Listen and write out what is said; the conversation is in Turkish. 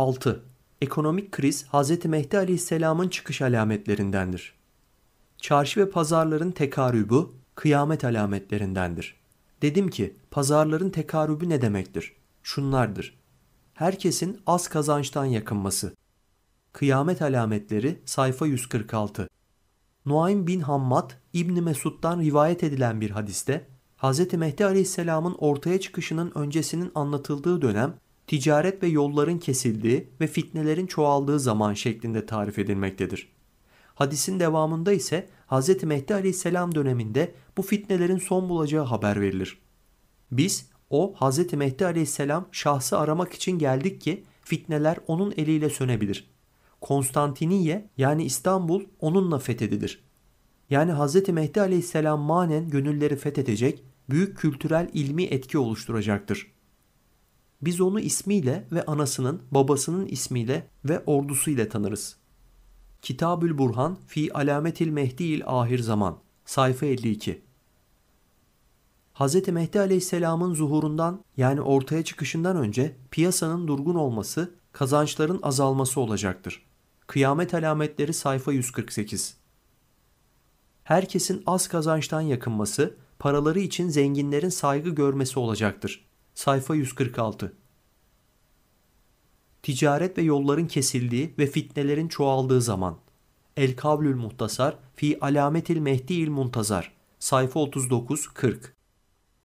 6. Ekonomik kriz Hz. Mehdi Aleyhisselam'ın çıkış alametlerindendir. Çarşı ve pazarların tekarübü kıyamet alametlerindendir. Dedim ki pazarların tekarübü ne demektir? Şunlardır. Herkesin az kazançtan yakınması. Kıyamet alametleri sayfa 146. Nuaym bin Hammad İbni Mesud'dan rivayet edilen bir hadiste Hz. Mehdi Aleyhisselam'ın ortaya çıkışının öncesinin anlatıldığı dönem ticaret ve yolların kesildiği ve fitnelerin çoğaldığı zaman şeklinde tarif edilmektedir. Hadisin devamında ise Hz. Mehdi aleyhisselam döneminde bu fitnelerin son bulacağı haber verilir. Biz o Hz. Mehdi aleyhisselam şahsı aramak için geldik ki fitneler onun eliyle sönebilir. Konstantiniye yani İstanbul onunla fethedilir. Yani Hz. Mehdi aleyhisselam manen gönülleri fethedecek, büyük kültürel ilmi etki oluşturacaktır.'' Biz onu ismiyle ve anasının, babasının ismiyle ve ordusuyla tanırız. Kitabül Burhan fi alametil mehdiil ahir zaman sayfa 52 Hz. Mehdi Aleyhisselam'ın zuhurundan yani ortaya çıkışından önce piyasanın durgun olması, kazançların azalması olacaktır. Kıyamet alametleri sayfa 148 Herkesin az kazançtan yakınması, paraları için zenginlerin saygı görmesi olacaktır. Sayfa 146 ticaret ve yolların kesildiği ve fitnelerin çoğaldığı zaman. El Kavlül Muhtasar fi Alametil Mehdi il Muntazar sayfa 39-40